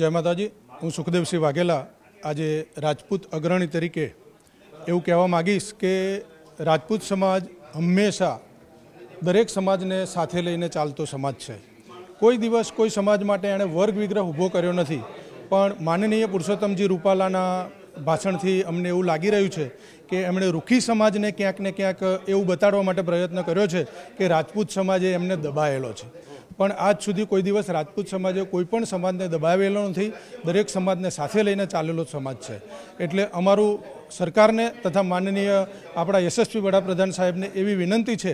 જય માતાજી હું સુખદેવસિંહ વાઘેલા આજે રાજપૂત અગ્રણી તરીકે એવું કહેવા માગીશ કે રાજપૂત સમાજ હંમેશા દરેક સમાજને સાથે લઈને ચાલતો સમાજ છે કોઈ દિવસ કોઈ સમાજ માટે એણે વર્ગ વિગ્રહ ઊભો કર્યો નથી પણ માનનીય પુરુષોત્તમજી રૂપાલાના ભાષણથી અમને એવું લાગી રહ્યું છે કે એમણે રૂખી સમાજને ક્યાંક ને ક્યાંક એવું બતાડવા માટે પ્રયત્ન કર્યો છે કે રાજપૂત સમાજે એમને દબાયેલો છે પણ આજ સુધી કોઈ દિવસ રાજપૂત સમાજે કોઈ પણ સમાજને દબાવેલો નથી દરેક સમાજને સાથે લઈને ચાલેલો સમાજ છે એટલે અમારું સરકારને તથા માનનીય આપણા યશસ્વી વડાપ્રધાન સાહેબને એવી વિનંતી છે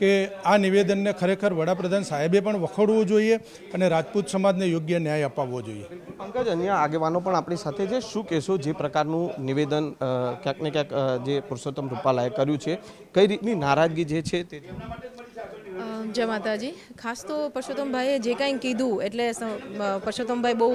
કે આ નિવેદનને ખરેખર વડાપ્રધાન સાહેબે પણ વખોડવું જોઈએ અને રાજપૂત સમાજને યોગ્ય ન્યાય અપાવવો જોઈએ પંકજ અન્ય આગેવાનો પણ આપણી સાથે છે શું કહેશો જે પ્રકારનું નિવેદન ક્યાંક ને ક્યાંક જે પુરુષોત્તમ રૂપાલાએ કર્યું છે કઈ રીતની નારાજગી જે છે તે જય માતાજી ખાસ તો પરસોત્તમભાઈએ જે કાંઈ કીધું એટલે પરસોત્તમભાઈ બહુ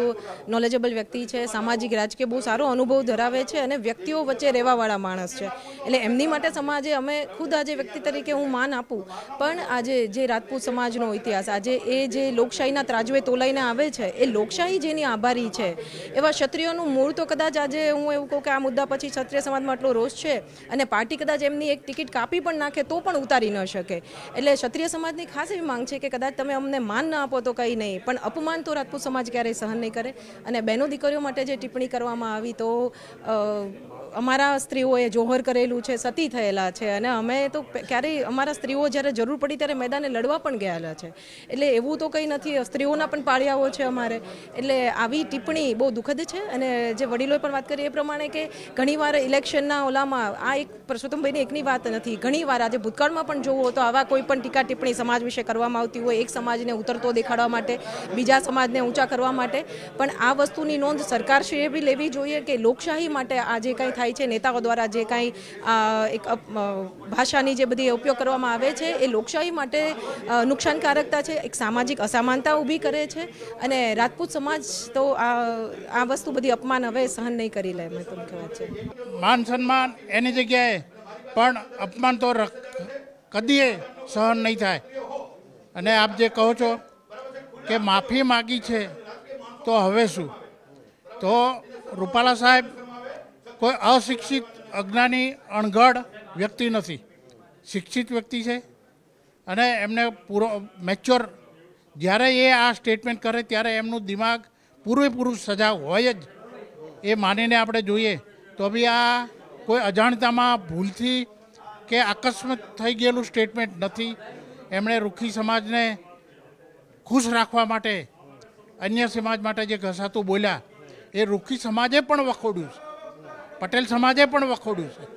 નોલેજેબલ વ્યક્તિ છે સામાજિક રાજકીય બહુ સારો અનુભવ ધરાવે છે અને વ્યક્તિઓ વચ્ચે રહેવાવાળા માણસ છે એટલે એમની માટે સમાજે અમે ખુદ આજે વ્યક્તિ તરીકે હું માન આપું પણ આજે જે રાજપૂત સમાજનો ઇતિહાસ આજે એ જે લોકશાહીના ત્રાજવે તોલાઈને આવે છે એ લોકશાહી જેની આભારી છે એવા ક્ષત્રિયોનું મૂળ તો કદાચ આજે હું એવું કહું કે આ મુદ્દા પછી ક્ષત્રિય સમાજમાં આટલો રોષ છે અને પાર્ટી કદાચ એમની એક ટિકિટ કાપી પણ નાખે તો પણ ઉતારી ન શકે એટલે ક્ષત્રિય સમાજ સમાજની ખાસ એવી માંગ છે કે કદાચ તમે અમને માન ન આપો તો કંઈ નહીં પણ અપમાન તો રાજપૂત સમાજ ક્યારેય સહન નહીં કરે અને બહેનો દીકરીઓ માટે જે ટિપ્પણી કરવામાં આવી તો અમારા સ્ત્રીઓએ જોહર કરેલું છે સતી થયેલા છે અને અમે તો ક્યારેય અમારા સ્ત્રીઓ જ્યારે જરૂર પડી ત્યારે મેદાને લડવા પણ ગયેલા છે એટલે એવું તો કંઈ નથી સ્ત્રીઓના પણ પાળિયાઓ છે અમારે એટલે આવી ટિપ્પણી બહુ દુઃખદ છે અને જે વડીલોએ પણ વાત કરી એ પ્રમાણે કે ઘણીવાર ઇલેક્શનના ઓલામાં આ એક પરસોત્તમભાઈની એકની વાત નથી ઘણીવાર આજે ભૂતકાળમાં પણ જોવો તો આવા કોઈ પણ ટીકા ટિપ્પણી સમાજ વિશે કરવામાં આવતી હોય એક સમાજને ઉતરતો દેખાડવા માટે બીજા સમાજને ઊંચા કરવા માટે પણ આ વસ્તુની નોંધ સરકારશ્રીએ બી લેવી જોઈએ કે લોકશાહી માટે આ જે કાંઈ થાય થાય છે નેતાઓ દ્વારા જે કાંઈ એક ભાષાની જે બધી ઉપયોગ કરવામાં આવે છે એ લોકશાહી માટે નુકસાનકારકતા છે એક સામાજિક અસમાનતા ઊભી કરે છે અને રાજપૂત સમાજ તો આ આ વસ્તુ બધી અપમાન હવે સહન નહીં કરી લે મેં તમને કહેવા છે માન સન્માન એની જગ્યાએ પણ અપમાન તો કદીએ સહન નહીં થાય અને આપ જે કહો છો કે માફી માગી છે તો હવે શું તો રૂપાલા સાહેબ કોઈ અશિક્ષિત અજ્ઞાની અણઘડ વ્યક્તિ નથી શિક્ષિત વ્યક્તિ છે અને એમને પૂરો મેચ્યોર જ્યારે એ આ સ્ટેટમેન્ટ કરે ત્યારે એમનું દિમાગ પૂરેપૂરું સજા હોય જ એ માનીને આપણે જોઈએ તો બી આ કોઈ અજાણતામાં ભૂલથી કે આકસ્મિક થઈ ગયેલું સ્ટેટમેન્ટ નથી એમણે રૂખી સમાજને ખુશ રાખવા માટે અન્ય સમાજ માટે જે ઘસાતું બોલ્યા એ રૂખી સમાજે પણ વખોડ્યું છે પટેલ સમાજે પણ વખોડ્યું છે